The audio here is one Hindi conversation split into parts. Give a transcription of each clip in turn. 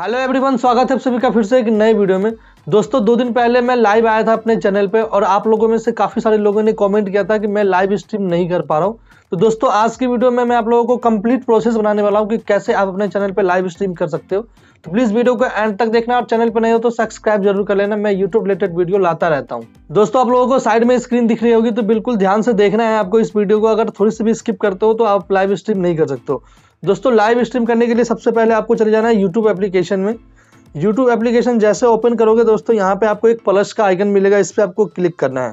हेलो एवरीवन स्वागत है आप सभी का फिर से एक नए वीडियो में दोस्तों दो दिन पहले मैं लाइव आया था अपने चैनल पे और आप लोगों में से काफ़ी सारे लोगों ने कमेंट किया था कि मैं लाइव स्ट्रीम नहीं कर पा रहा हूँ तो दोस्तों आज की वीडियो में मैं आप लोगों को कंप्लीट प्रोसेस बनाने वाला हूँ कि कैसे आप अपने चैनल पर लाइव स्ट्रीम कर सकते हो तो प्लीज़ वीडियो को एंड तक देखना और चैनल पर नहीं हो तो सब्सक्राइब जरूर कर लेना मैं यूट्यूब रिलेटेड वीडियो लाता रहता हूँ दोस्तों आप लोगों को साइड में स्क्रीन दिख रही होगी तो बिल्कुल ध्यान से देखना है आपको इस वीडियो को अगर थोड़ी सी भी स्किप करते हो तो आप लाइव स्ट्रीम नहीं कर सकते हो दोस्तों लाइव स्ट्रीम करने के लिए सबसे पहले आपको चले जाना है यूट्यूब एप्लीकेशन में यूट्यूब एप्लीकेशन जैसे ओपन करोगे दोस्तों यहाँ पे आपको एक प्लस का आइकन मिलेगा इस पर आपको क्लिक करना है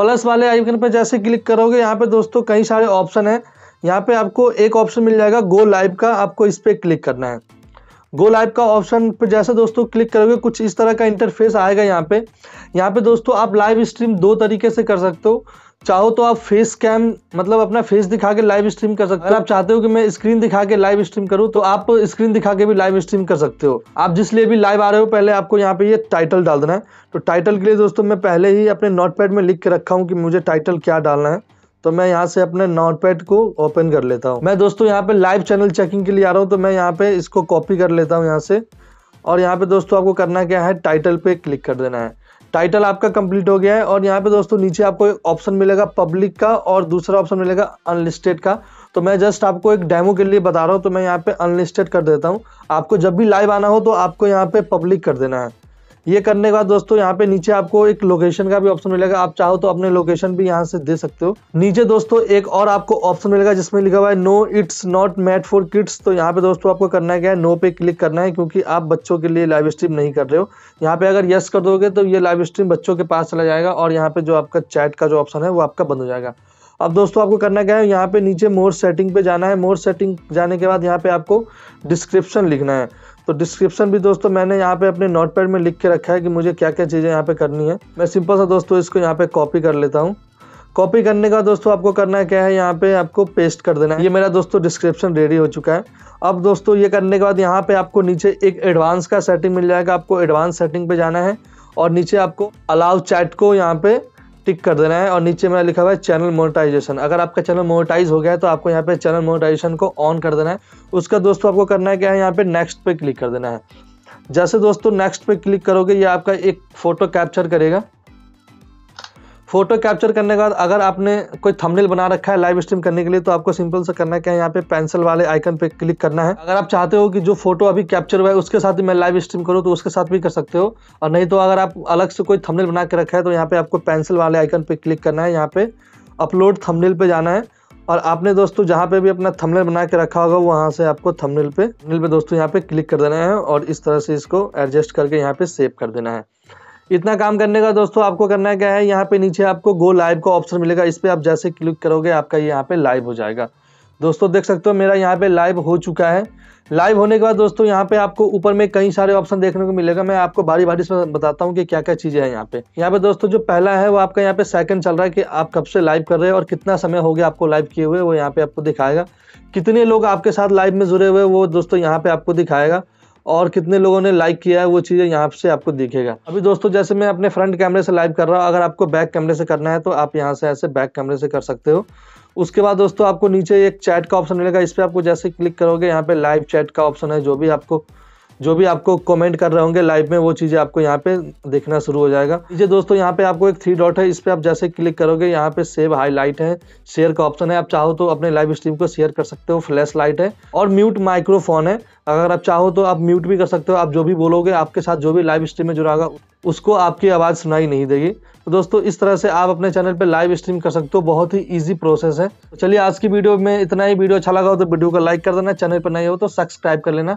प्लस वाले आइकन पर जैसे क्लिक करोगे यहाँ पे दोस्तों कई सारे ऑप्शन हैं यहाँ पे आपको एक ऑप्शन मिल जाएगा गो लाइव का आपको इस पर क्लिक करना है गो लाइव का ऑप्शन पर जैसे दोस्तों क्लिक करोगे कुछ इस तरह का इंटरफेस आएगा यहाँ पे यहाँ पे दोस्तों आप लाइव स्ट्रीम दो तरीके से कर सकते हो चाहो तो आप फेस कैम मतलब अपना फेस दिखा के लाइव स्ट्रीम कर सकते हो अगर आप चाहते हो कि मैं स्क्रीन दिखा के लाइव स्ट्रीम करूँ तो आप स्क्रीन दिखा के भी लाइव स्ट्रीम कर सकते हो आप जिस लिए भी लाइव आ रहे हो पहले आपको यहाँ पे ये टाइटल डाल देना है तो टाइटल के लिए दोस्तों मैं पहले ही अपने नोट में लिख के रखा हूँ कि मुझे टाइटल क्या डालना है तो मैं यहाँ से अपने नोटपैड को ओपन कर लेता हूँ मैं दोस्तों यहाँ पे लाइव चैनल चेकिंग के लिए आ रहा हूँ तो मैं यहाँ पे इसको कॉपी कर लेता हूँ यहाँ से और यहाँ पे दोस्तों आपको करना क्या है टाइटल पे क्लिक कर देना है टाइटल आपका कंप्लीट हो गया है और यहाँ पे दोस्तों नीचे आपको एक ऑप्शन मिलेगा पब्लिक का और दूसरा ऑप्शन मिलेगा अनलिस्टेड का तो मैं जस्ट आपको एक डेमो के लिए बता रहा हूँ तो मैं यहाँ पे अनलिस्टेड कर देता हूँ आपको जब भी लाइव आना हो तो आपको यहाँ पे पब्लिक कर देना है ये करने के बाद दोस्तों यहाँ पे नीचे आपको एक लोकेशन का भी ऑप्शन मिलेगा आप चाहो तो अपने लोकेशन भी यहाँ से दे सकते हो नीचे दोस्तों एक और आपको ऑप्शन मिलेगा जिसमें लिखा हुआ है no it's not made for kids तो यहाँ पे दोस्तों आपको करना क्या है नो पे क्लिक करना है क्योंकि आप बच्चों के लिए लाइव स्ट्रीम नहीं कर रहे हो यहाँ पे अगर यस कर दोगे तो ये लाइव स्ट्रीम बच्चों के पास चला जाएगा और यहाँ पे जो आपका चैट का जो ऑप्शन है वो आपका बंद हो जाएगा अब दोस्तों आपको करना क्या है यहाँ पे नीचे मोर सेटिंग पे जाना है मोर सेटिंग जाने के बाद यहाँ पे आपको डिस्क्रिप्शन लिखना है तो डिस्क्रिप्शन भी दोस्तों मैंने यहाँ पे अपने नोट में लिख के रखा है कि मुझे क्या क्या चीज़ें यहाँ पे करनी है मैं सिंपल सा दोस्तों इसको यहाँ पे कॉपी कर लेता हूँ कॉपी करने का दोस्तों आपको करना है क्या है यहाँ पे आपको पेस्ट कर देना है ये मेरा दोस्तों डिस्क्रिप्शन रेडी हो चुका है अब दोस्तों ये करने के बाद यहाँ पे आपको नीचे एक एडवांस का सेटिंग मिल जाएगा आपको एडवांस सेटिंग पे जाना है और नीचे आपको अलाउ चैट को यहाँ पे टिक कर देना है और नीचे मेरा लिखा हुआ है चैनल मोनेटाइजेशन अगर आपका चैनल मोनेटाइज हो गया है तो आपको यहाँ पे चैनल मोनेटाइजेशन को ऑन कर देना है उसका दोस्तों आपको करना है क्या है यहाँ पे नेक्स्ट पे क्लिक कर देना है जैसे दोस्तों नेक्स्ट पे क्लिक करोगे ये आपका एक फ़ोटो कैप्चर करेगा फोटो कैप्चर करने के बाद अगर आपने कोई थंबनेल बना रखा है लाइव स्ट्रीम करने के लिए तो आपको सिंपल से करना क्या है यहाँ पे पेंसिल वाले आइकन पे क्लिक करना है अगर आप चाहते हो कि जो फोटो अभी कैप्चर हुआ है उसके साथ मैं लाइव स्ट्रीम करूँ तो उसके साथ भी कर सकते हो और नहीं तो अगर आप अलग से कोई थमनेल बना के रखा है तो यहाँ पे आपको पेंसिल वाले आइकन पे क्लिक करना है यहाँ पे अपलोड थमनेल पे जाना है और आपने दोस्तों जहाँ पे भी अपना थमनेल बना के रखा होगा वहाँ से आपको थमनेल पे थमनेल पे दोस्तों यहाँ पे क्लिक कर देना है और इस तरह से इसको एडजस्ट करके यहाँ पे सेव कर देना है इतना काम करने का दोस्तों आपको करना क्या है यहाँ पे नीचे आपको गो लाइव का ऑप्शन मिलेगा इस पर आप जैसे क्लिक करोगे आपका यहाँ पे लाइव हो जाएगा दोस्तों देख सकते हो मेरा यहाँ पे लाइव हो चुका है लाइव होने के बाद दोस्तों यहाँ पे आपको ऊपर में कई सारे ऑप्शन देखने को मिलेगा मैं आपको बारी बारी से बताता हूँ कि क्या क्या चीज़ें हैं यहाँ पे यहाँ पे दोस्तों जो पहला है वो आपका यहाँ पे सेकंड चल रहा है कि आप कब से लाइव कर रहे हैं और कितना समय हो गया आपको लाइव किए हुए वो यहाँ पे आपको दिखाएगा कितने लोग आपके साथ लाइव में जुड़े हुए वो दोस्तों यहाँ पे आपको दिखाएगा और कितने लोगों ने लाइक किया है वो चीज़ें यहाँ से आपको दिखेगा अभी दोस्तों जैसे मैं अपने फ्रंट कैमरे से लाइव कर रहा हूँ अगर आपको बैक कैमरे से करना है तो आप यहाँ से ऐसे बैक कैमरे से कर सकते हो उसके बाद दोस्तों आपको नीचे एक चैट का ऑप्शन मिलेगा इस पर आपको जैसे क्लिक करोगे यहाँ पे लाइव चैट का ऑप्शन है जो भी आपको जो भी आपको कमेंट कर रहे होंगे लाइव में वो चीज़ें आपको यहाँ पे देखना शुरू हो जाएगा ये दोस्तों यहाँ पे आपको एक थ्री डॉट है इस पर आप जैसे क्लिक करोगे यहाँ पे सेव हाईलाइट है शेयर का ऑप्शन है आप चाहो तो अपने लाइव स्ट्रीम को शेयर कर सकते हो फ्लैश लाइट है और म्यूट माइक्रोफोन है अगर आप चाहो तो आप म्यूट भी कर सकते हो आप जो भी बोलोगे आपके साथ जो भी लाइव स्ट्रीम में जुड़ा होगा उसको आपकी आवाज़ सुनाई नहीं देगी तो दोस्तों इस तरह से आप अपने चैनल पे लाइव स्ट्रीम कर सकते हो बहुत ही इजी प्रोसेस है तो चलिए आज की वीडियो में इतना ही वीडियो अच्छा लगा हो तो वीडियो को लाइक कर देना चैनल पर नहीं हो तो सब्सक्राइब कर लेना